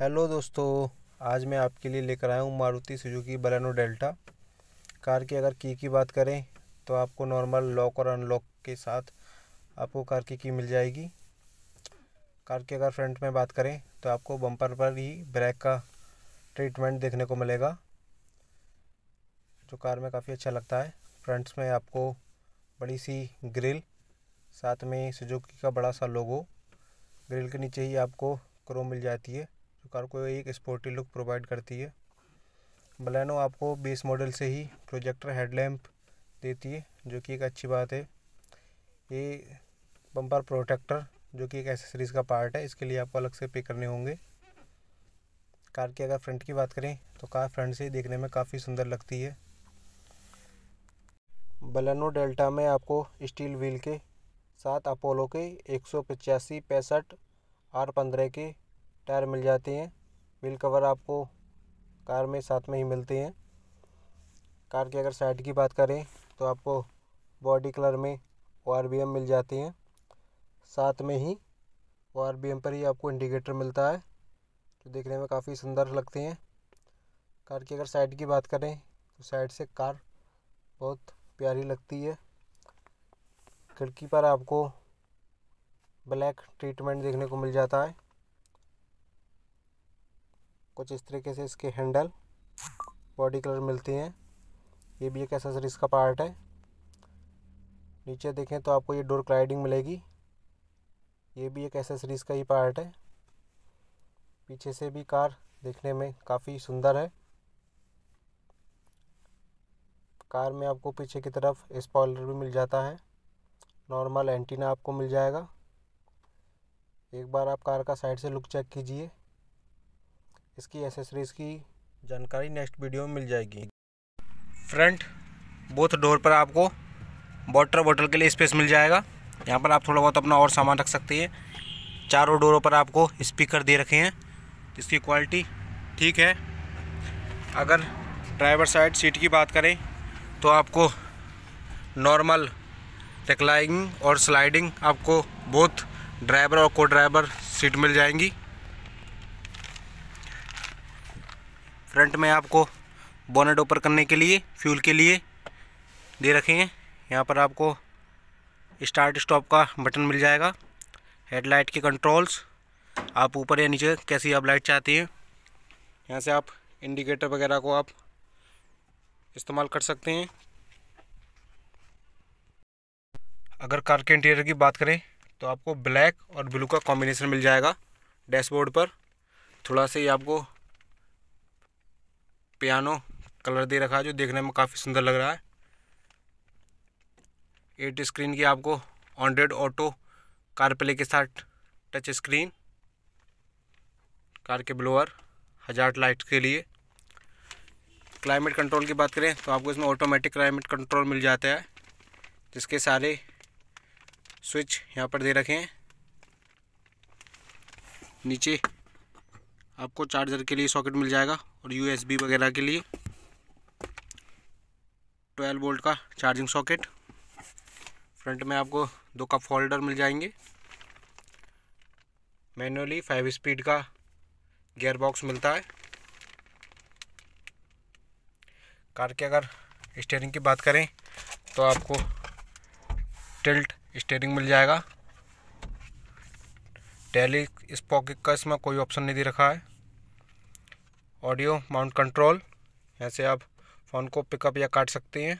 hello दोस्तों आज मैं आपके लिए लेकर आया हूँ Maruti Suzuki Baleno Delta car की अगर की की बात करें तो आपको नॉर्मल लॉक और अनलॉक के साथ आपको कार की की मिल जाएगी कार की अगर फ्रंट में बात करें तो आपको बम्पर पर ही ब्रेक का ट्रीटमेंट देखने को मिलेगा जो कार में काफ़ी अच्छा लगता है फ्रंट्स में आपको बड़ी सी ग्रिल साथ में सुजुकी का बड़ा सा लोगो ग्रिल के नीचे ही आपको क्रोम मिल जाती है कार को एक स्पोर्टी लुक प्रोवाइड करती है बलैनो आपको बेस मॉडल से ही प्रोजेक्टर हेडलैम्प देती है जो कि एक अच्छी बात है ये बम्पर प्रोटेक्टर जो कि एक एसेसरीज़ का पार्ट है इसके लिए आपको अलग से पे करने होंगे कार की अगर फ्रंट की बात करें तो कार फ्रंट से देखने में काफ़ी सुंदर लगती है बलनो डेल्टा में आपको स्टील व्हील के साथ अपोलो के एक सौ पचासी पैंसठ आर पंद्रह के टायर मिल जाते हैं व्हील कवर आपको कार में साथ में ही मिलती हैं कार की अगर साइड की बात करें तो आपको बॉडी कलर में ओ मिल जाती हैं साथ में ही ओ पर ही आपको इंडिकेटर मिलता है जो देखने में काफ़ी सुंदर लगते हैं कार की अगर साइड की बात करें तो साइड से कार बहुत प्यारी लगती है खिड़की पर आपको ब्लैक ट्रीटमेंट देखने को मिल जाता है कुछ इस तरीके से इसके हैंडल बॉडी कलर मिलती हैं ये भी एक एसेसरीज का पार्ट है नीचे देखें तो आपको ये डोर क्लाइडिंग मिलेगी ये भी एक एसेसरीज का ही पार्ट है पीछे से भी कार देखने में काफ़ी सुंदर है कार में आपको पीछे की तरफ स्पॉयलर भी मिल जाता है नॉर्मल एंटीना आपको मिल जाएगा एक बार आप कार का साइड से लुक चेक कीजिए इसकी एसेसरीज़ की जानकारी नेक्स्ट वीडियो में मिल जाएगी फ्रंट बोथ डोर पर आपको वाटर बॉटल के लिए स्पेस मिल जाएगा यहाँ पर आप थोड़ा बहुत अपना और सामान रख सकते हैं चारों डोरों पर आपको स्पीकर दे रखे हैं जिसकी क्वालिटी ठीक है अगर ड्राइवर साइड सीट की बात करें तो आपको नॉर्मल रिक्लाइनिंग और स्लाइडिंग आपको बोथ ड्राइवर और को ड्राइवर सीट मिल जाएंगी फ्रंट में आपको बोनेट ऊपर करने के लिए फ्यूल के लिए दे रखे हैं यहाँ पर आपको स्टार्ट स्टॉप का बटन मिल जाएगा हेडलाइट के कंट्रोल्स आप ऊपर या नीचे कैसी आप लाइट चाहती हैं यहाँ से आप इंडिकेटर वगैरह को आप इस्तेमाल कर सकते हैं अगर कार के इंटीरियर की बात करें तो आपको ब्लैक और ब्लू का कॉम्बिनेशन मिल जाएगा डैशबोर्ड पर थोड़ा सा ही आपको पियानो कलर दे रखा है जो देखने में काफ़ी सुंदर लग रहा है एट स्क्रीन की आपको ऑनड्रेड ऑटो कार प्ले के साथ टच स्क्रीन कार के ब्लोअर हजार लाइट के लिए क्लाइमेट कंट्रोल की बात करें तो आपको इसमें ऑटोमेटिक क्लाइमेट कंट्रोल मिल जाता है जिसके सारे स्विच यहाँ पर दे रखे हैं नीचे आपको चार्जर के लिए सॉकेट मिल जाएगा और यूएसबी वगैरह के लिए 12 वोल्ट का चार्जिंग सॉकेट फ्रंट में आपको दो कप होल्डर मिल जाएंगे मैनुअली फाइव स्पीड का गियर बॉक्स मिलता है कार के अगर स्टेयरिंग की बात करें तो आपको टिल्ट स्टेयरिंग मिल जाएगा टेली स्पॉक का इसमें कोई ऑप्शन नहीं दे रखा है ऑडियो माउंट कंट्रोल यहाँ से आप फ़ोन को पिकअप या काट सकते हैं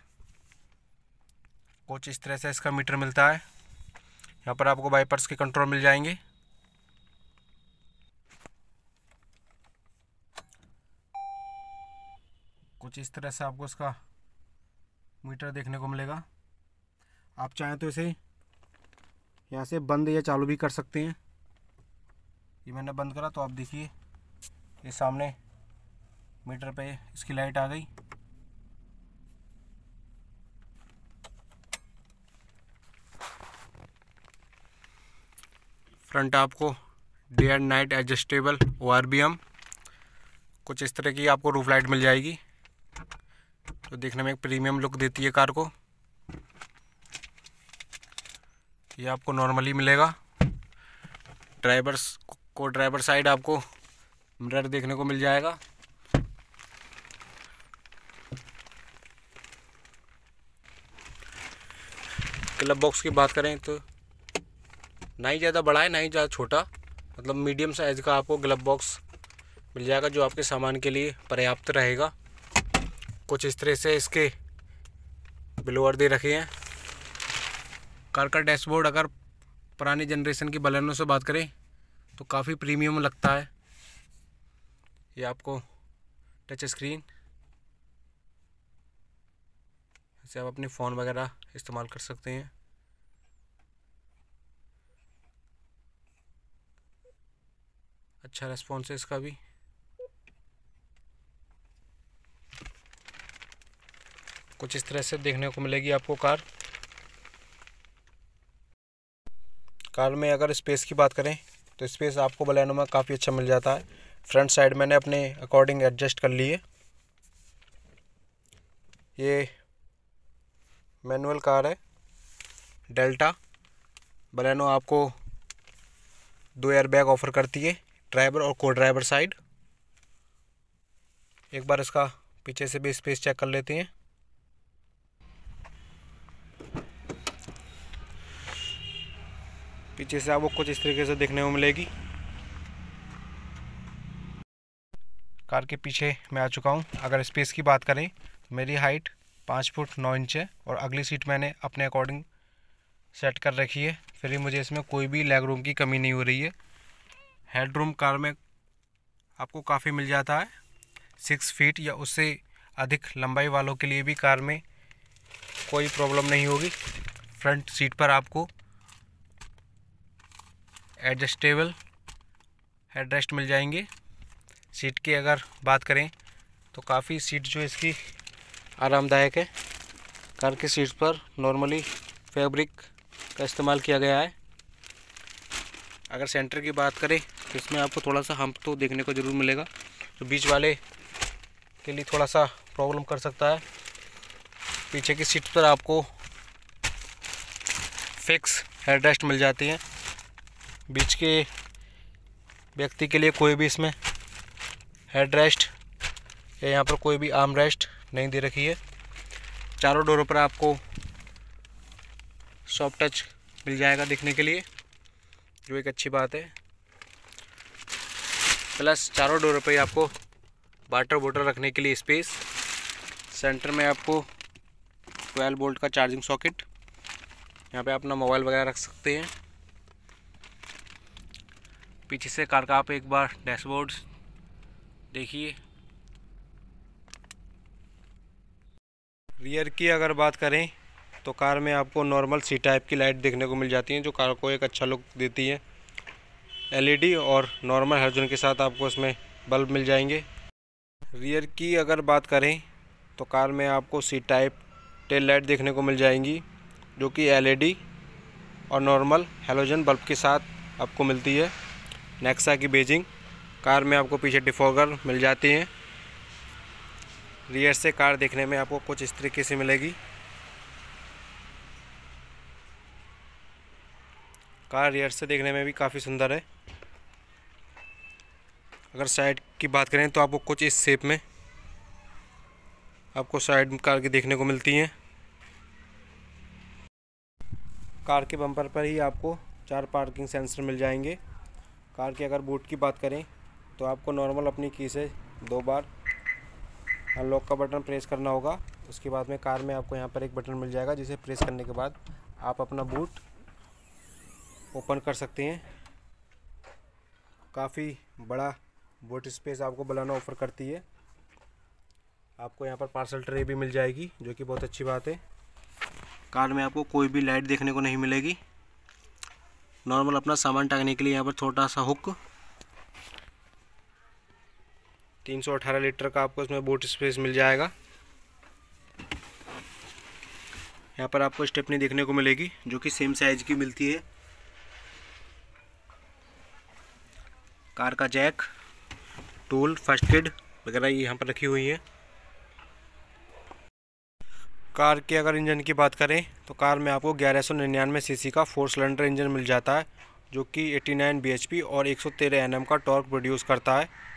कुछ इस तरह से इसका मीटर मिलता है यहाँ पर आपको बाईपर्स के कंट्रोल मिल जाएंगे कुछ इस तरह से आपको इसका मीटर देखने को मिलेगा आप चाहें तो इसे यहाँ से बंद या चालू भी कर सकते हैं ये मैंने बंद करा तो आप देखिए ये सामने मीटर पे इसकी लाइट आ गई फ्रंट आपको day and night adjustable O R V M कुछ इस तरह की आपको रूफ लाइट मिल जाएगी तो देखने में एक प्रीमियम लुक देती है कार को ये आपको नॉर्मली मिलेगा ड्राइवर्स को ड्राइवर साइड आपको मिरर देखने को मिल जाएगा क्लब बॉक्स की बात करें तो ना ही ज़्यादा बड़ा है ना ही ज़्यादा छोटा मतलब मीडियम साइज़ का आपको ग्लब बॉक्स मिल जाएगा जो आपके सामान के लिए पर्याप्त रहेगा कुछ इस तरह से इसके ब्लोअर दे रखे हैं कार का डैशबोर्ड अगर पुरानी जनरेशन की बलनों से बात करें तो काफ़ी प्रीमियम लगता है ये आपको टच स्क्रीन इसे आप अपने फ़ोन वगैरह इस्तेमाल कर सकते हैं अच्छा रेस्पॉन्स है इसका भी कुछ इस तरह से देखने को मिलेगी आपको कार कार में अगर स्पेस की बात करें तो स्पेस आपको बलैनो में काफ़ी अच्छा मिल जाता है फ्रंट साइड मैंने अपने अकॉर्डिंग एडजस्ट कर ली है ये मैनुअल कार है डेल्टा बलैनो आपको दो एयर बैग ऑफर करती है ड्राइवर और को ड्राइवर साइड एक बार इसका पीछे से भी स्पेस चेक कर लेते हैं पीछे से आपको कुछ इस तरीके से देखने को मिलेगी कार के पीछे मैं आ चुका हूँ अगर स्पेस की बात करें तो मेरी हाइट पाँच फुट नौ इंच है और अगली सीट मैंने अपने अकॉर्डिंग सेट कर रखी है फिर भी मुझे इसमें कोई भी लेग रूम की कमी नहीं हो रही है हेड रूम कार में आपको काफ़ी मिल जाता है सिक्स फीट या उससे अधिक लंबाई वालों के लिए भी कार में कोई प्रॉब्लम नहीं होगी फ्रंट सीट पर आपको एडजस्टेबल हेड रेस्ट मिल जाएंगे सीट की अगर बात करें तो काफ़ी सीट जो इसकी आरामदायक है कार की सीट पर नॉर्मली फैब्रिक का इस्तेमाल किया गया है अगर सेंटर की बात करें तो इसमें आपको थोड़ा सा हम तो देखने को ज़रूर मिलेगा जो बीच वाले के लिए थोड़ा सा प्रॉब्लम कर सकता है पीछे की सीट पर आपको फिक्स हेड रेस्ट मिल जाती है बीच के व्यक्ति के लिए कोई भी इसमें हेड रेस्ट या यहाँ पर कोई भी आर्म रेस्ट नहीं दे रखी है चारों डोरों पर आपको सॉफ्ट टच मिल जाएगा दिखने के लिए जो एक अच्छी बात है प्लस चारों डोरों पर ही आपको वाटर बोटल रखने के लिए स्पेस सेंटर में आपको 12 वोल्ट का चार्जिंग सॉकेट यहाँ पे अपना मोबाइल वगैरह रख सकते हैं पीछे से कार का आप एक बार डैशबोर्ड देखिए रियर की अगर बात करें तो कार में आपको नॉर्मल सी टाइप की लाइट देखने को मिल जाती है जो कार को एक अच्छा लुक देती है एलईडी e और नॉर्मल हर्जन के साथ आपको इसमें बल्ब मिल जाएंगे रियर की अगर बात करें तो कार में आपको सी टाइप टेल लाइट देखने को मिल जाएंगी जो कि एलईडी e और नॉर्मल हेलोजन बल्ब के साथ आपको मिलती है नेक्सा की बेजिंग कार में आपको पीछे डिफॉगर मिल जाती है रियर से कार देखने में आपको कुछ इस तरीके से मिलेगी कार रियर से देखने में भी काफ़ी सुंदर है अगर साइड की बात करें तो आपको कुछ इस शेप में आपको साइड कार की देखने को मिलती हैं कार के बम्पर पर ही आपको चार पार्किंग सेंसर मिल जाएंगे कार की अगर बूट की बात करें तो आपको नॉर्मल अपनी की से दो बार अनलॉक का बटन प्रेस करना होगा उसके बाद में कार में आपको यहाँ पर एक बटन मिल जाएगा जिसे प्रेस करने के बाद आप अपना बूट ओपन कर सकते हैं काफ़ी बड़ा बूट स्पेस आपको बलाना ऑफर करती है आपको यहाँ पर पार्सल ट्रे भी मिल जाएगी जो कि बहुत अच्छी बात है कार में आपको कोई भी लाइट देखने को नहीं मिलेगी नॉर्मल अपना सामान टांगने के लिए यहाँ पर छोटा सा हुक 318 लीटर का आपको इसमें बोट स्पेस मिल जाएगा यहाँ पर आपको स्टेपनी देखने को मिलेगी जो कि सेम साइज की मिलती है कार का जैक टूल फर्स्ट एड वगैरह यहाँ पर रखी हुई है कार के अगर इंजन की बात करें तो कार में आपको ग्यारह सौ निन्यानवे सी का फोर सिलेंडर इंजन मिल जाता है जो कि 89 bhp और 113 nm का टॉर्क प्रोड्यूस करता है